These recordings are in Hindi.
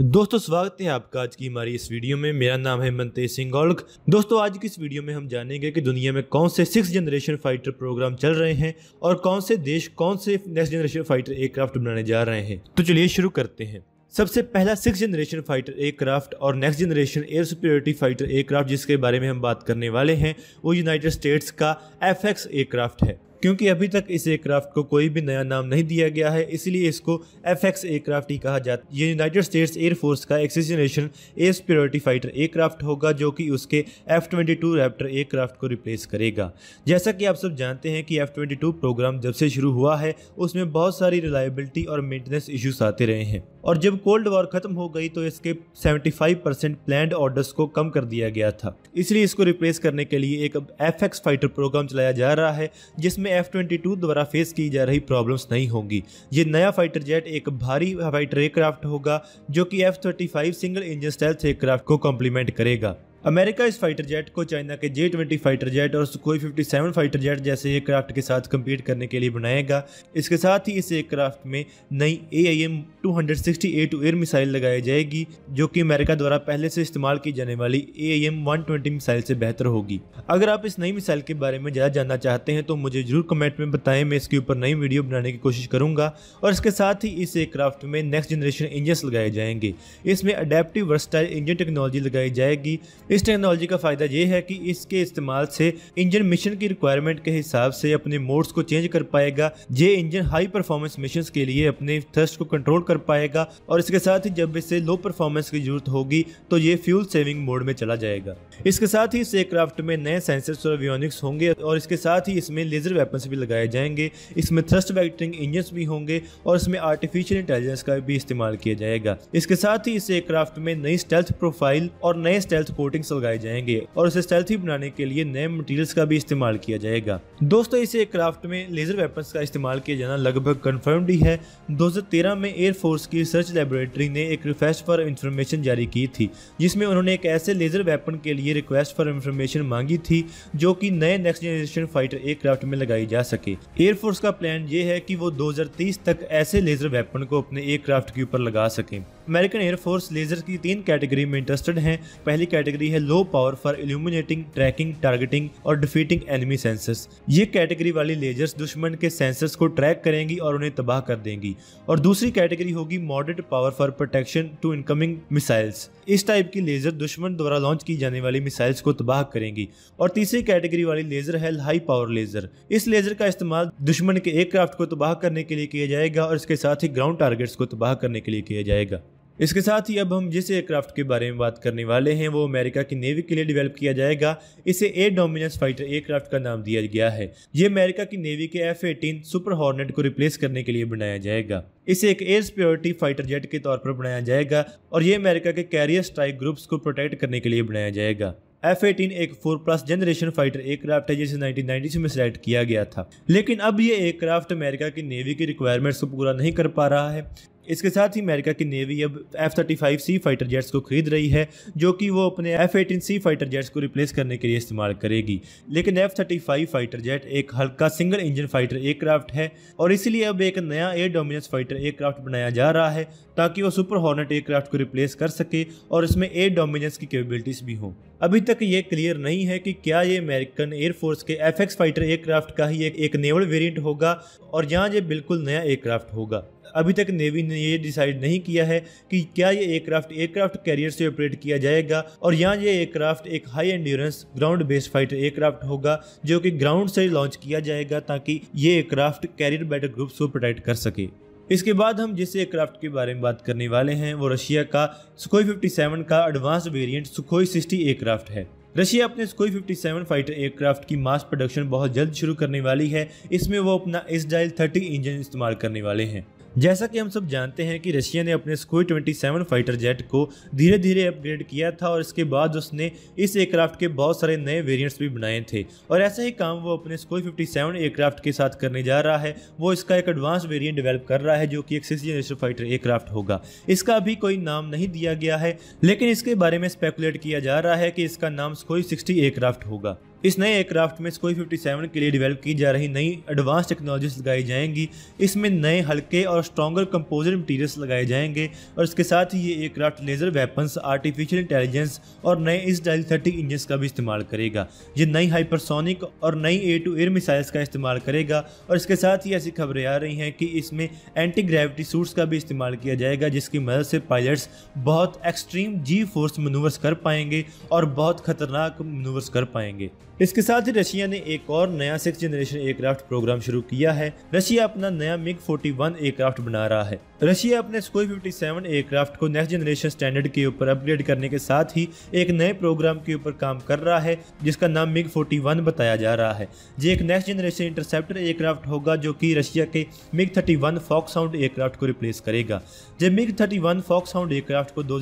दोस्तों स्वागत है आपका आज की हमारी इस वीडियो में मेरा नाम है मनतेज सिंह गौलख दोस्तों आज की इस वीडियो में हम जानेंगे कि दुनिया में कौन से सिक्स जनरेशन फाइटर प्रोग्राम चल रहे हैं और कौन से देश कौन से नेक्स्ट जनरेशन फाइटर एयरक्राफ्ट बनाने जा रहे हैं तो चलिए शुरू करते हैं सबसे पहला सिक्स जनरेशन फाइटर एयरक्राफ्ट और next generation air superiority fighter aircraft जिसके बारे में हम बात करने वाले हैं वो यूनाइटेड स्टेट्स का एफ एक्स एयरक्राफ्ट है क्योंकि अभी तक इस एयरक्राफ्ट को कोई भी नया नाम नहीं दिया गया है इसलिए इसको एफ एक्स एयरक्राफ्ट ही कहा जाता है ये यूनाइटेड स्टेट्स एयरफोर्स का एक्सीजनेशन एयर सिक्योरिटी फाइटर एयरक्राफ्ट होगा जो कि उसके F twenty two raptor aircraft को रिप्लेस करेगा जैसा कि आप सब जानते हैं कि एफ ट्वेंटी टू प्रोग्राम जब से शुरू हुआ है उसमें बहुत सारी रिलायबिलिटी और मेंटेनेंस इश्यूज आते रहे हैं और जब कोल्ड वॉर खत्म हो गई तो इसके 75 परसेंट प्लैंड ऑर्डर्स को कम कर दिया गया था इसलिए इसको रिप्लेस करने के लिए एक एफ फाइटर प्रोग्राम चलाया जा रहा है जिसमें एफ ट्वेंटी टू द्वारा फेस की जा रही प्रॉब्लम्स नहीं होंगी ये नया फाइटर जेट एक भारी फाइटर एयरक्राफ्ट होगा जो कि F thirty five single engine stealth aircraft को कॉम्प्लीमेंट करेगा अमेरिका इस फाइटर जेट को चाइना के जे ट्वेंटी फाइटर जेट और सुखोई सेवन फाइटर जेट जैसे एयरक्राफ्ट के साथ कम्पीट करने के लिए बनाएगा इसके साथ ही इस एयरक्राफ्ट में नई A I M two hundred sixty a to air missile लगाई जाएगी जो कि अमेरिका द्वारा पहले से इस्तेमाल की जाने वाली A I M one twenty missile से बेहतर होगी अगर आप इस नई मिसाइल के बारे में ज़्यादा जानना चाहते हैं तो मुझे जरूर कमेंट में बताएं मैं इसके ऊपर नई वीडियो बनाने की कोशिश करूंगा और इसके साथ ही इस एयरक्राफ्ट में नेक्स्ट जनरेशन इंजन लगाए जाएंगे इसमें अडेप्टिव वर्सटाइल इंजन टेक्नोलॉजी लगाई जाएगी इस टेक्नोलॉजी का फ़ायदा यह है कि इसके इस्तेमाल से इंजन मिशन की रिक्वायरमेंट के हिसाब से अपने मोड्स को चेंज कर पाएगा ये इंजन हाई परफॉर्मेंस मिशन के लिए अपने थ्रस्ट को कंट्रोल कर पाएगा और इसके साथ ही जब इसे लो परफॉर्मेंस की जरूरत होगी तो ये फ्यूल सेविंग मोड में चला जाएगा इसके साथ ही इस एयरक्राफ्ट में नए सेंसर्स और एवियोनिक्स होंगे और इसके साथ ही इसमें लेजर वेपन्स भी लगाए जाएंगे इसमें थ्रस्ट वैक्टरिंग इंजन भी होंगे और इसमें आर्टिफिशियल इंटेलिजेंस का भी इस्तेमाल किया जाएगा इसके साथ ही इस एयरक्राफ्ट में नई स्टेल्थ प्रोफाइल और नए स्टेल्थ कोटिंग्स लगाए जाएंगे और इसे स्टेल्थी बनाने के लिए नए मटीरियल्स का भी इस्तेमाल किया जाएगा दोस्तों इस एयरक्राफ्ट में लेजर वेपन्स का इस्तेमाल किया जाना लगभग कन्फर्म्ड ही है दो में एयरफोर्स की रिसर्च लेबोरेटरी ने एक रिक्वेस्ट फॉर इंफॉर्मेशन जारी की थी जिसमें उन्होंने एक ऐसे लेजर वेपन के लिए लिए रिक्वेस्ट फॉर इन्फॉर्मेशन मांगी थी जो कि नए नेक्स्ट जनरेशन फाइटर एयरक्राफ्ट में लगाई जा सके एयरफोर्स का प्लान ये है कि वो 2030 तक ऐसे लेजर वेपन को अपने एयरक्राफ्ट के ऊपर लगा सकें अमेरिकन एयरफोर्स लेजर की तीन कैटेगरी में इंटरेस्टेड हैं पहली कैटेगरी है low power for illuminating tracking targeting और डिफीटिंग एनिमी सेंसर्स ये कैटेगरी वाली लेजर्स दुश्मन के सेंसर्स को ट्रैक करेंगी और उन्हें तबाह कर देंगी और दूसरी कैटेगरी होगी moderate power for protection to incoming missiles इस टाइप की लेजर दुश्मन द्वारा लॉन्च की जाने वाली मिसाइल्स को तबाह करेंगी और तीसरी कैटेगरी वाली लेजर है हाई पावर लेजर इस लेजर का इस्तेमाल दुश्मन के एयरक्राफ्ट को तबाह करने के लिए किया जाएगा और इसके साथ ही ग्राउंड टारगेट्स को तबाह करने के लिए किया जाएगा इसके साथ ही अब हम जिस एयरक्राफ्ट के बारे में बात करने वाले हैं वो अमेरिका की नेवी के लिए डेवलप किया जाएगा इसे एयर डोमिनेंस फाइटर एयरक्राफ्ट का नाम दिया गया है ये अमेरिका की नेवी के एफ एटीन सुपर हॉर्नेट को रिप्लेस करने के लिए बनाया जाएगा इसे एक एयर सिक्योरिटी फाइटर जेट के तौर पर बनाया जाएगा और ये अमेरिका के कैरियर स्ट्राइक ग्रुप्स को प्रोटेक्ट करने के लिए बनाया जाएगा एफ एटीन एक four plus generation fighter aircraft है जिसे 1990 में सिलेक्ट किया गया था लेकिन अब ये एयरक्राफ्ट अमेरिका की नेवी की रिक्वायरमेंट्स को पूरा नहीं कर पा रहा है इसके साथ ही अमेरिका की नेवी अब F thirty five C fighter jets को खरीद रही है जो कि वो अपने F eighteen C fighter jets को रिप्लेस करने के लिए इस्तेमाल करेगी लेकिन F thirty five fighter jet एक हल्का सिंगल इंजन फाइटर एयरक्राफ्ट है और इसलिए अब एक नया एयर डोमिनेंस फाइटर एयरक्राफ्ट बनाया जा रहा है ताकि वो सुपर हॉर्नेट एयरक्राफ्ट को रिप्लेस कर सके और इसमें एयर डोमिनेंस की कैपेबिलिटीज भी हों अभी तक ये क्लियर नहीं है कि क्या ये अमेरिकन एयरफोर्स के एफ फाइटर एयरक्राफ्ट का ही एक, नेवल वेरियंट होगा और यहाँ ये बिल्कुल नया एयरक्राफ्ट होगा अभी तक नेवी ने ये डिसाइड नहीं किया है कि क्या ये एयरक्राफ्ट एयरक्राफ्ट कैरियर से ऑपरेट किया जाएगा और यहाँ ये एयरक्राफ्ट एक high endurance ground based fighter aircraft होगा जो कि ग्राउंड से लॉन्च किया जाएगा ताकि ये एयरक्राफ्ट कैरियर बैटल ग्रुप को प्रोटेक्ट कर सके इसके बाद हम जिस एयरक्राफ्ट के बारे में बात करने वाले हैं वो रशिया का सुखोई सेवन का advance variant Sukhoi sixty aircraft है रशिया अपने स्कोई 57 फाइटर एयरक्राफ्ट की मास प्रोडक्शन बहुत जल्द शुरू करने वाली है इसमें वो अपना इसराइल 30 इंजन इस्तेमाल करने वाले हैं जैसा कि हम सब जानते हैं कि रशिया ने अपने Sukhoi twenty seven fighter jet को धीरे धीरे अपग्रेड किया था और इसके बाद उसने इस एयरक्राफ्ट के बहुत सारे नए वेरिएंट्स भी बनाए थे और ऐसा ही काम वो अपने स्कोई फिफ्टी सेवन एयरक्राफ्ट के साथ करने जा रहा है वो इसका एक एडवांस वेरियंट डेवलप कर रहा है जो कि एक सिक्स जनरेशन फाइटर एयरक्राफ्ट होगा इसका अभी कोई नाम नहीं दिया गया है लेकिन इसके बारे में स्पेकुलेट किया जा रहा है कि इसका नाम स्कोई सिक्सटी एयरक्राफ्ट होगा इस नए एयरक्राफ्ट में स्कोई 57 के लिए डेवलप की जा रही नई एडवांस टेक्नोलॉजीज लगाई जाएंगी इसमें नए हल्के और स्ट्रॉगर कंपोजर मटीरियल्स लगाए जाएंगे और इसके साथ ही ये aircraft laser weapons artificial intelligence और नए इसराइल थर्टी इंजन का भी इस्तेमाल करेगा ये नई हाइपरसोनिक और नई ए टू एयर मिसाइल्स का इस्तेमाल करेगा और इसके साथ ही ऐसी खबरें आ रही हैं कि इसमें एंटी ग्रेविटी सूट्स का भी इस्तेमाल किया जाएगा जिसकी मदद से पायलट्स बहुत एक्सट्रीम जी फोर्स मनूवर्स कर पाएंगे और बहुत खतरनाक मनूवर्स कर पाएंगे इसके साथ ही रशिया ने एक और नया सिक्स जनरेशन एयरक्राफ्ट प्रोग्राम शुरू किया है रशिया अपना नया मिग 41 एयरक्राफ्ट बना रहा है रशिया अपने स्कोई 57 एयरक्राफ्ट को नेक्स्ट जनरेशन स्टैंडर्ड के ऊपर अपग्रेड करने के साथ ही एक नए प्रोग्राम के ऊपर काम कर रहा है जिसका नाम मिग 41 बताया जा रहा है ये एक नेक्स्ट जनरेशन इंटरसेप्टर एयरक्राफ्ट होगा जो कि रशिया के मिग 31 फॉक्स साउंड एयरक्राफ्ट को रिप्लेस करेगा जब मिग 31 वन हाउंड एयरक्राफ्ट को दो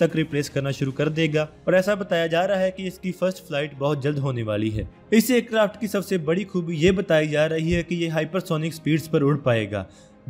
तक रिप्लेस करना शुरू कर देगा और ऐसा बताया जा रहा है कि इसकी फर्स्ट फ्लाइट बहुत जल्द होने वाली वाली है इस एयरक्राफ्ट की सबसे बड़ी खूबी ये बताई जा रही है कि ये हाइपरसोनिक स्पीड्स पर उड़ पाएगा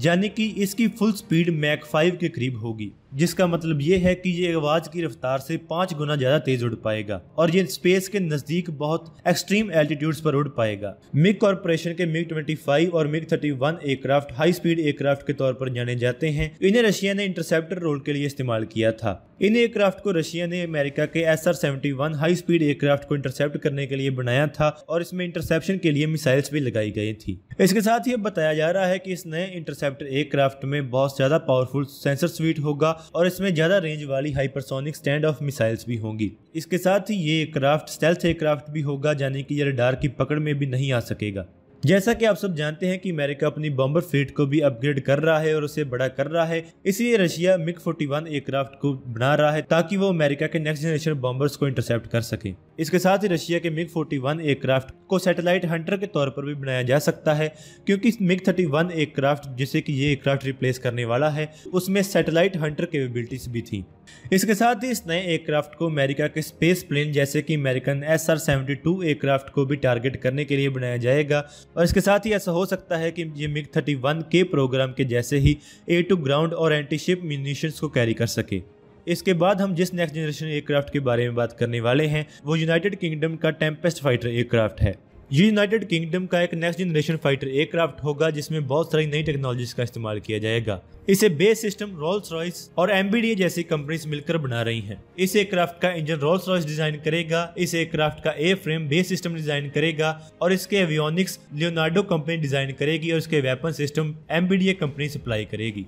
यानी कि इसकी फुल स्पीड मैक 5 के करीब होगी जिसका मतलब ये है कि ये आवाज़ की रफ्तार से पाँच गुना ज़्यादा तेज़ उड़ पाएगा और ये स्पेस के नज़दीक बहुत एक्सट्रीम एल्टीट्यूड्स पर उड़ पाएगा मिग कॉरपोरेशन के मिग 25 और MiG 31 aircraft high speed aircraft के तौर पर जाने जाते हैं इन्हें रशिया ने इंटरसेप्टर रोल के लिए इस्तेमाल किया था इन एयरक्राफ्ट को रशिया ने अमेरिका के S R seventy one high speed aircraft को इंटरसेप्ट करने के लिए बनाया था और इसमें इंटरसेप्शन के लिए मिसाइल्स भी लगाई गई थी इसके साथ ही अब बताया जा रहा है कि इस नए इंटरसेप्टर एयरक्राफ्ट में बहुत ज़्यादा पावरफुल सेंसर स्वीट होगा और इसमें ज़्यादा रेंज वाली हाइपरसोनिक स्टैंड ऑफ मिसाइल्स भी होंगी इसके साथ ही ये एयरक्राफ्ट स्टेल्थ एयरक्राफ्ट भी होगा यानी कि यह रडार की पकड़ में भी नहीं आ सकेगा जैसा कि आप सब जानते हैं कि अमेरिका अपनी बॉम्बर फ्लीट को भी अपग्रेड कर रहा है और उसे बड़ा कर रहा है इसलिए Russia MiG forty one aircraft को बना रहा है ताकि वो अमेरिका के नेक्स्ट जनरेशन बॉम्बर्स को इंटरसेप्ट कर सके इसके साथ ही रशिया के मिग फोर्टी वन एयरक्राफ्ट को सैटेलाइट हंटर के तौर पर भी बनाया जा सकता है क्योंकि मिग थर्टी वन एयरक्राफ्ट जिसे कि ये एयरक्राफ्ट रिप्लेस करने वाला है उसमें सैटेलाइट हंटर केपेबिलिटीज भी थी इसके साथ ही इस नए एयरक्राफ्ट को अमेरिका के स्पेस प्लेन जैसे कि American S R seventy two aircraft को भी टारगेट करने के लिए बनाया जाएगा और इसके साथ ही ऐसा हो सकता है कि ये मिग थर्टी वन के प्रोग्राम के जैसे ही ए टू ग्राउंड और एंटी शिप म्यूनिशंस को कैरी कर सके इसके बाद हम जिस नेक्स्ट जनरेशन एयरक्राफ्ट के बारे में बात करने वाले हैं वो यूनाइटेड किंगडम का टेम्पेस्ट फाइटर एयरक्राफ्ट है यूनाइटेड किंगडम का एक नेक्स्ट जनरेशन फाइटर एयरक्राफ्ट होगा जिसमें बहुत सारी नई टेक्नोलॉजीज का इस्तेमाल किया जाएगा इसे बेस सिस्टम रोल्स रॉयस और एमबीडीए जैसी कंपनीज मिलकर बना रही हैं। इस एयरक्राफ्ट का इंजन रोल्स रॉयस डिजाइन करेगा इस एयरक्राफ्ट का airframe BAE system design करेगा और इसके एवियोनिक्स लियोनार्डो कंपनी डिजाइन करेगी और इसके weapon system MBDA company supply करेगी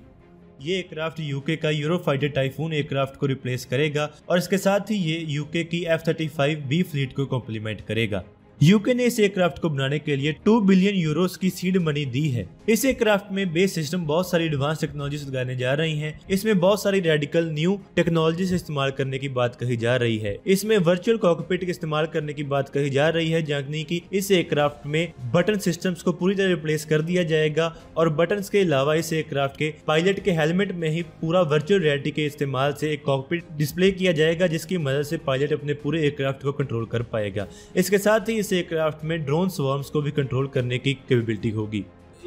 ये एयरक्राफ्ट यूके का यूरो फाइटर टाइफून एयरक्राफ्ट को रिप्लेस करेगा और इसके साथ ही ये यूके की F thirty five B fleet को कॉम्प्लीमेंट करेगा यूके ने इस एयरक्राफ्ट को बनाने के लिए 2 बिलियन यूरोस की सीड मनी दी है इस एयरक्राफ्ट में बेस सिस्टम बहुत सारी एडवांस टेक्नोलॉजी लगाने जा रही हैं। इसमें बहुत सारी रेडिकल न्यू टेक्नोलॉजी इस्तेमाल करने की बात कही जा रही है इसमें वर्चुअल कॉकपिट का इस्तेमाल करने की बात कही जा रही है यानी की इस एयरक्राफ्ट में बटन सिस्टम को पूरी तरह रिप्लेस कर दिया जाएगा और बटन के अलावा इस एयरक्राफ्ट के पायलट के हेलमेट में ही पूरा वर्चुअल रियलिटी के इस्तेमाल से एक कॉकपिट डिस्प्ले किया जाएगा जिसकी मदद से पायलट अपने पूरे एयरक्राफ्ट को कंट्रोल कर पाएगा इसके साथ ही इस एयरक्राफ्ट में ड्रोन स्वर्म्स को भी कंट्रोल करने की कैपेबिलिटी होगी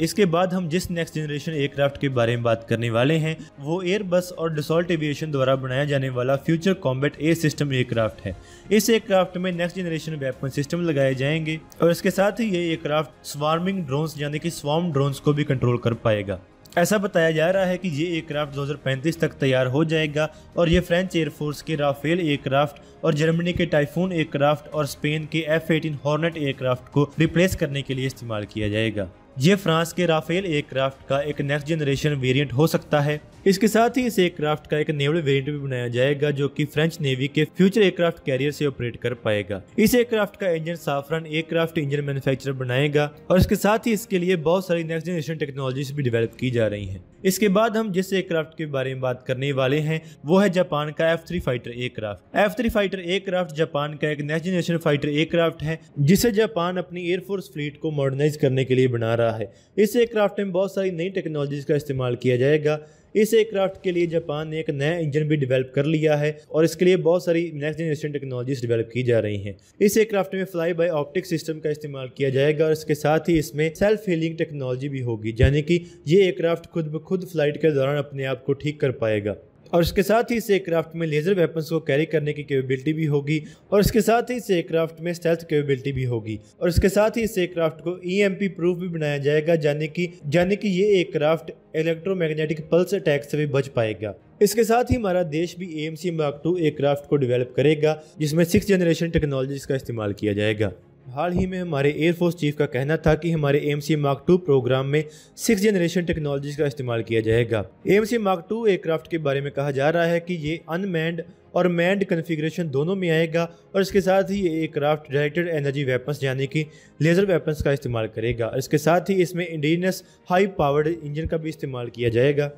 इसके बाद हम जिस नेक्स्ट जनरेशन एयरक्राफ्ट के बारे में बात करने वाले हैं वो एयरबस और डिसॉल्ट एविएशन द्वारा बनाया जाने वाला future combat air system aircraft है इस एयरक्राफ्ट में नेक्स्ट जनरेशन वेपन सिस्टम लगाए जाएंगे और इसके साथ ही ये एयरक्राफ्ट स्वार्मिंग ड्रोन्स यानी कि स्वार्म ड्रोन्स को भी कंट्रोल कर पाएगा ऐसा बताया जा रहा है कि ये एयरक्राफ्ट 2035 तक तैयार हो जाएगा और ये फ्रेंच एयरफोर्स के राफेल एयरक्राफ्ट और जर्मनी के टाइफून एयरक्राफ्ट और स्पेन के एफ एटीन हॉर्नेट एयरक्राफ्ट को रिप्लेस करने के लिए इस्तेमाल किया जाएगा ये फ्रांस के राफेल एयरक्राफ्ट का एक नेक्स्ट जनरेशन वेरिएंट हो सकता है इसके साथ ही इस एयरक्राफ्ट का एक नेवल वेरिएंट भी बनाया जाएगा जो कि फ्रेंच नेवी के फ्यूचर एयरक्राफ्ट कैरियर से ऑपरेट कर पाएगा इस एयरक्राफ्ट का engine Safran aircraft engine manufacturer बनाएगा और इसके साथ ही इसके लिए बहुत सारी नेक्स्ट जनरेशन टेक्नोलॉजी भी डेवेलप की जा रही है इसके बाद हम जिस एयरक्राफ्ट के बारे में बात करने वाले हैं वो है जापान का F three fighter aircraft F three fighter aircraft Japan का एक नेक्स्ट जनरेशन फाइटर एयरक्राफ्ट है जिसे जापान अपनी एयरफोर्स फ्लीट को मॉडर्नाइज करने के लिए बना रहा है इस एयरक्राफ्ट में बहुत सारी नई टेक्नोलॉजीज़ का इस्तेमाल किया जाएगा इस एयरक्राफ्ट के लिए जापान ने एक नया इंजन भी डेवलप कर लिया है और इसके लिए बहुत सारी नेक्स्ट जनरेशन टेक्नोलॉजीज डेवलप की जा रही हैं इस एयरक्राफ्ट में फ्लाई बाय ऑप्टिक सिस्टम का इस्तेमाल किया जाएगा और इसके साथ ही इसमें सेल्फ हीलिंग टेक्नोलॉजी भी होगी यानी कि ये एयरक्राफ्ट खुद ब खुद फ्लाइट के दौरान अपने आप को ठीक कर पाएगा और इसके साथ ही इस एयरक्राफ्ट में लेज़र वेपन्स को कैरी करने की कैपेबिलिटी भी होगी और इसके साथ ही इस एयरक्राफ्ट में स्टेल्थ कैपेबिलिटी भी होगी और इसके साथ ही इस एयरक्राफ्ट को ई e प्रूफ भी बनाया जाएगा जाने की जाने की ये एयरक्राफ्ट इलेक्ट्रोमैग्नेटिक पल्स अटैक से भी बच पाएगा इसके साथ ही हमारा देश भी A M C mark two aircraft को डेवलप करेगा जिसमें सिक्स जनरेशन टेक्नोलॉजीज का इस्तेमाल किया जाएगा हाल ही में हमारे एयरफोर्स चीफ का कहना था कि हमारे M C mark two program में सिक्स जनरेशन टेक्नोलॉजी का इस्तेमाल किया जाएगा M C mark two aircraft के बारे में कहा जा रहा है कि ये अनमैंड और मैंड कन्फिग्रेशन दोनों में आएगा और इसके साथ ही ये एयरक्राफ्ट डायरेक्टेड एनर्जी वेपन्स यानी कि लेज़र वेपन्स का इस्तेमाल करेगा इसके साथ ही इसमें इंडिजिनस हाई पावर्ड इंजन का भी इस्तेमाल किया जाएगा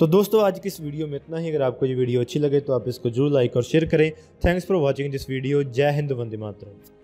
तो दोस्तों आज की इस वीडियो में इतना ही अगर आपको ये वीडियो अच्छी लगे तो आप इसको जरूर लाइक और शेयर करें thanks for watching this video Jai Hind Vande Mataram